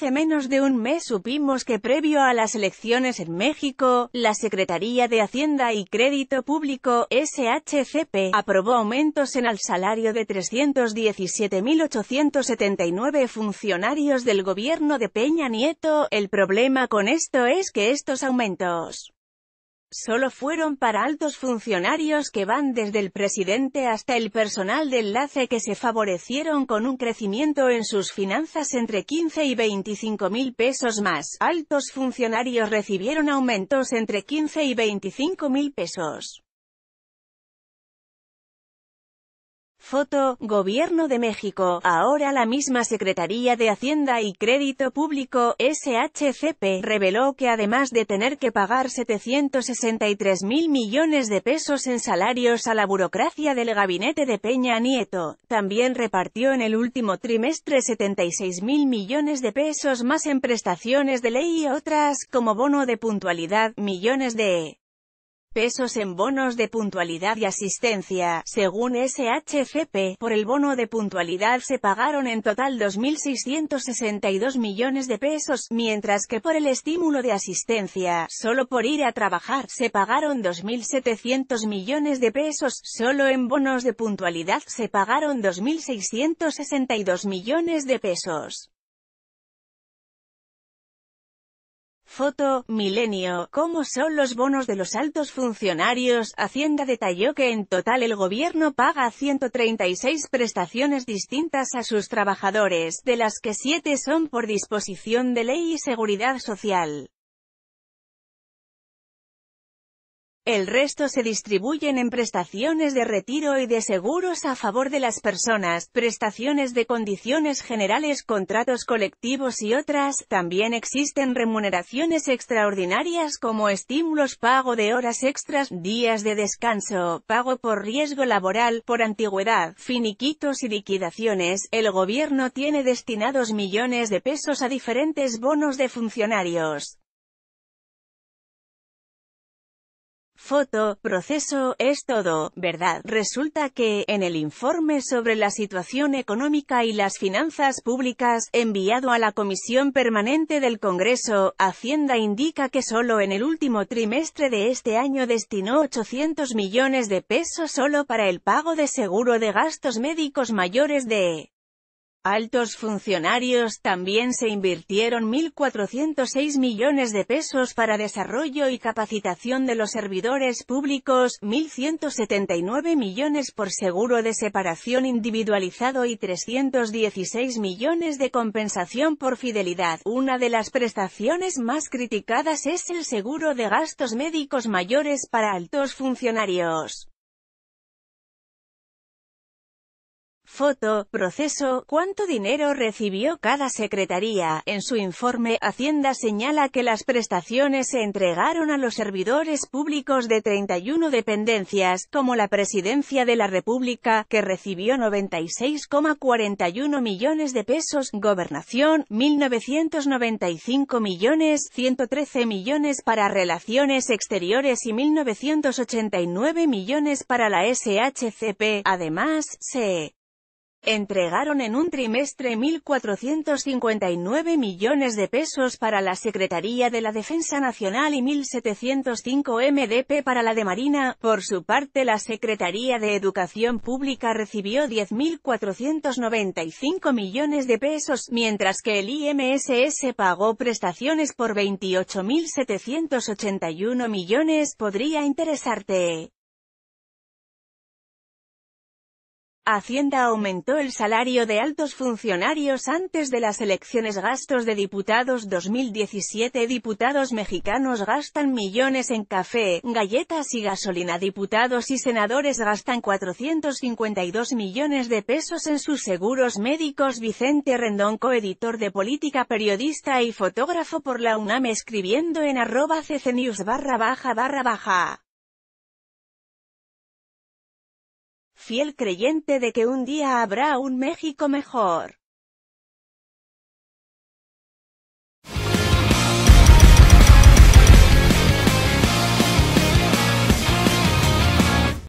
Hace menos de un mes supimos que previo a las elecciones en México, la Secretaría de Hacienda y Crédito Público, SHCP, aprobó aumentos en el salario de 317.879 funcionarios del gobierno de Peña Nieto. El problema con esto es que estos aumentos solo fueron para altos funcionarios que van desde el presidente hasta el personal de enlace que se favorecieron con un crecimiento en sus finanzas entre 15 y 25 mil pesos más. Altos funcionarios recibieron aumentos entre 15 y 25 mil pesos. Foto, Gobierno de México, ahora la misma Secretaría de Hacienda y Crédito Público, SHCP, reveló que además de tener que pagar 763 mil millones de pesos en salarios a la burocracia del gabinete de Peña Nieto, también repartió en el último trimestre 76 mil millones de pesos más en prestaciones de ley y otras, como bono de puntualidad, millones de pesos en bonos de puntualidad y asistencia, según SHFP. Por el bono de puntualidad se pagaron en total 2.662 millones de pesos, mientras que por el estímulo de asistencia, solo por ir a trabajar, se pagaron 2.700 millones de pesos, solo en bonos de puntualidad se pagaron 2.662 millones de pesos. Foto, Milenio, ¿cómo son los bonos de los altos funcionarios? Hacienda detalló que en total el gobierno paga 136 prestaciones distintas a sus trabajadores, de las que 7 son por disposición de ley y seguridad social. El resto se distribuyen en prestaciones de retiro y de seguros a favor de las personas, prestaciones de condiciones generales, contratos colectivos y otras. También existen remuneraciones extraordinarias como estímulos, pago de horas extras, días de descanso, pago por riesgo laboral, por antigüedad, finiquitos y liquidaciones. El gobierno tiene destinados millones de pesos a diferentes bonos de funcionarios. Foto, proceso, es todo, ¿verdad? Resulta que, en el informe sobre la situación económica y las finanzas públicas, enviado a la Comisión Permanente del Congreso, Hacienda indica que solo en el último trimestre de este año destinó 800 millones de pesos solo para el pago de seguro de gastos médicos mayores de Altos funcionarios también se invirtieron 1.406 millones de pesos para desarrollo y capacitación de los servidores públicos, 1.179 millones por seguro de separación individualizado y 316 millones de compensación por fidelidad. Una de las prestaciones más criticadas es el seguro de gastos médicos mayores para altos funcionarios. Foto, proceso, cuánto dinero recibió cada secretaría. En su informe, Hacienda señala que las prestaciones se entregaron a los servidores públicos de 31 dependencias, como la Presidencia de la República, que recibió 96,41 millones de pesos, Gobernación, 1.995 millones, 113 millones para Relaciones Exteriores y 1.989 millones para la SHCP. Además, se Entregaron en un trimestre 1.459 millones de pesos para la Secretaría de la Defensa Nacional y 1.705 MDP para la de Marina. Por su parte la Secretaría de Educación Pública recibió 10.495 millones de pesos, mientras que el IMSS pagó prestaciones por 28.781 millones. Podría interesarte. Hacienda aumentó el salario de altos funcionarios antes de las elecciones Gastos de diputados 2017 Diputados mexicanos gastan millones en café, galletas y gasolina Diputados y senadores gastan 452 millones de pesos en sus seguros médicos Vicente Rendón coeditor de Política periodista y fotógrafo por la UNAM escribiendo en arroba ccnews barra baja barra baja fiel creyente de que un día habrá un México mejor.